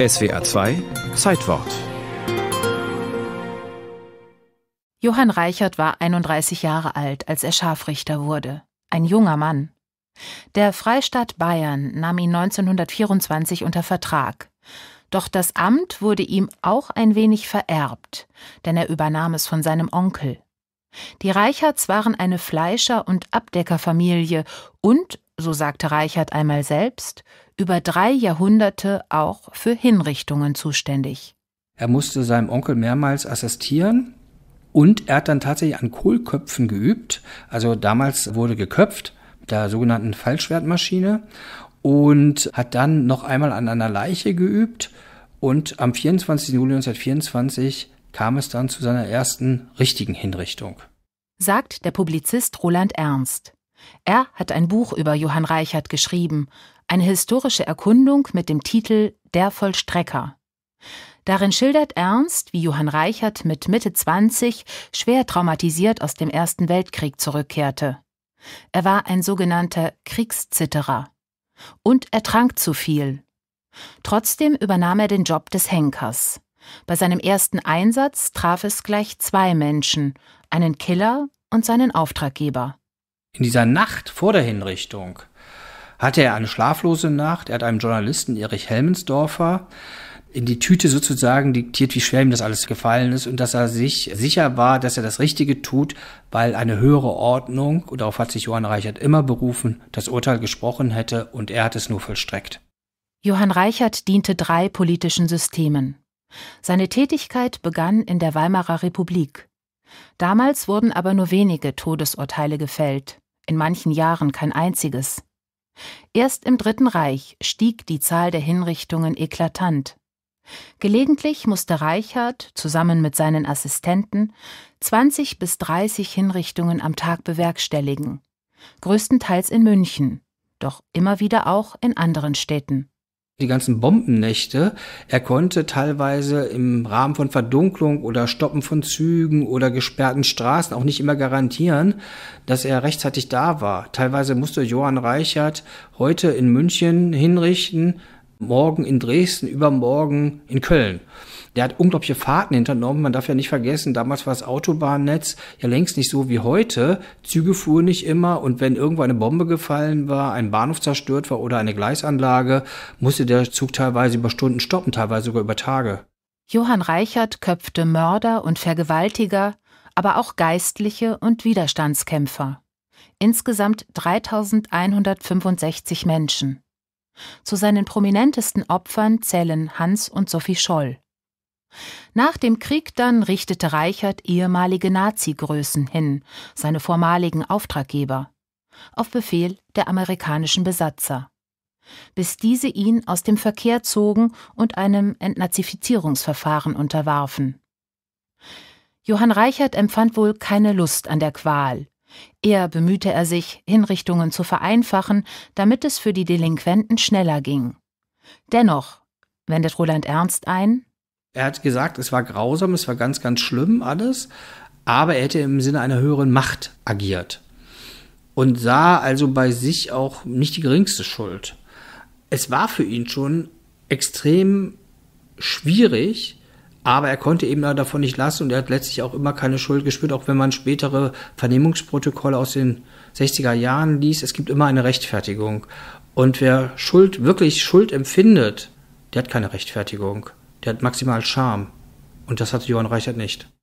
SWA 2 Zeitwort. Johann Reichert war 31 Jahre alt, als er Scharfrichter wurde. Ein junger Mann. Der Freistaat Bayern nahm ihn 1924 unter Vertrag. Doch das Amt wurde ihm auch ein wenig vererbt, denn er übernahm es von seinem Onkel. Die Reicherts waren eine Fleischer- und Abdeckerfamilie und so sagte Reichert einmal selbst, über drei Jahrhunderte auch für Hinrichtungen zuständig. Er musste seinem Onkel mehrmals assistieren und er hat dann tatsächlich an Kohlköpfen geübt. Also damals wurde geköpft mit der sogenannten Fallschwertmaschine und hat dann noch einmal an einer Leiche geübt und am 24. Juli 1924 kam es dann zu seiner ersten richtigen Hinrichtung. Sagt der Publizist Roland Ernst. Er hat ein Buch über Johann Reichert geschrieben, eine historische Erkundung mit dem Titel Der Vollstrecker. Darin schildert Ernst, wie Johann Reichert mit Mitte 20 schwer traumatisiert aus dem Ersten Weltkrieg zurückkehrte. Er war ein sogenannter Kriegszitterer. Und er trank zu viel. Trotzdem übernahm er den Job des Henkers. Bei seinem ersten Einsatz traf es gleich zwei Menschen, einen Killer und seinen Auftraggeber. In dieser Nacht vor der Hinrichtung hatte er eine schlaflose Nacht. Er hat einem Journalisten, Erich Helmensdorfer, in die Tüte sozusagen diktiert, wie schwer ihm das alles gefallen ist und dass er sich sicher war, dass er das Richtige tut, weil eine höhere Ordnung, und darauf hat sich Johann Reichert immer berufen, das Urteil gesprochen hätte und er hat es nur vollstreckt. Johann Reichert diente drei politischen Systemen. Seine Tätigkeit begann in der Weimarer Republik. Damals wurden aber nur wenige Todesurteile gefällt in manchen Jahren kein einziges. Erst im Dritten Reich stieg die Zahl der Hinrichtungen eklatant. Gelegentlich musste Reichert, zusammen mit seinen Assistenten 20 bis 30 Hinrichtungen am Tag bewerkstelligen, größtenteils in München, doch immer wieder auch in anderen Städten die ganzen Bombennächte. Er konnte teilweise im Rahmen von Verdunklung oder Stoppen von Zügen oder gesperrten Straßen auch nicht immer garantieren, dass er rechtzeitig da war. Teilweise musste Johann Reichert heute in München hinrichten, morgen in Dresden, übermorgen in Köln. Der hat unglaubliche Fahrten hinternommen. Man darf ja nicht vergessen, damals war das Autobahnnetz ja längst nicht so wie heute. Züge fuhren nicht immer und wenn irgendwo eine Bombe gefallen war, ein Bahnhof zerstört war oder eine Gleisanlage, musste der Zug teilweise über Stunden stoppen, teilweise sogar über Tage. Johann Reichert köpfte Mörder und Vergewaltiger, aber auch Geistliche und Widerstandskämpfer. Insgesamt 3165 Menschen. Zu seinen prominentesten Opfern zählen Hans und Sophie Scholl. Nach dem Krieg dann richtete Reichert ehemalige Nazi-Größen hin, seine vormaligen Auftraggeber, auf Befehl der amerikanischen Besatzer, bis diese ihn aus dem Verkehr zogen und einem Entnazifizierungsverfahren unterwarfen. Johann Reichert empfand wohl keine Lust an der Qual, Eher bemühte er sich, Hinrichtungen zu vereinfachen, damit es für die Delinquenten schneller ging. Dennoch, wendet Roland Ernst ein, er hat gesagt, es war grausam, es war ganz, ganz schlimm alles, aber er hätte im Sinne einer höheren Macht agiert und sah also bei sich auch nicht die geringste Schuld. Es war für ihn schon extrem schwierig, aber er konnte eben davon nicht lassen und er hat letztlich auch immer keine Schuld gespürt, auch wenn man spätere Vernehmungsprotokolle aus den 60er Jahren liest. Es gibt immer eine Rechtfertigung. Und wer Schuld, wirklich Schuld empfindet, der hat keine Rechtfertigung. Der hat maximal Scham. Und das hatte Johann Reichert nicht.